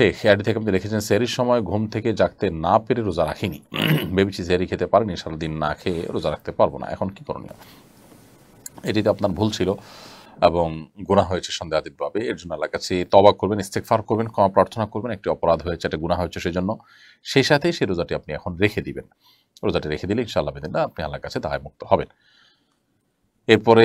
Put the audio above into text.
Sheikh add থেকে আপনি লিখেছেন সময় ঘুম থেকে জাগতে না পেরে রোজা রাখিনি ভেবেছি খেতে পারিনি সারাদিন না খেয়ে রোজা রাখতে পারবো না এখন কি করণীয় এটিতে আপনার ভুল ছিল এবং গুণা হয়েছে সন্দেহাতীতভাবে এর জন্য আল্লাহ কাছে তবাক করবেন ইস্তেকফার করবেন ক্ষমা প্রার্থনা করবেন একটি অপরাধ হয়েছে একটা গুণা হয়েছে সেই জন্য সেই সাথে সেই রোজাটি আপনি এখন রেখে দিবেন রোজাটি রেখে দিলে ইনশাআল্লাহ বেদিন আপনি আল্লাহ কাছে দায়মুক্ত মুক্ত হবেন এরপরে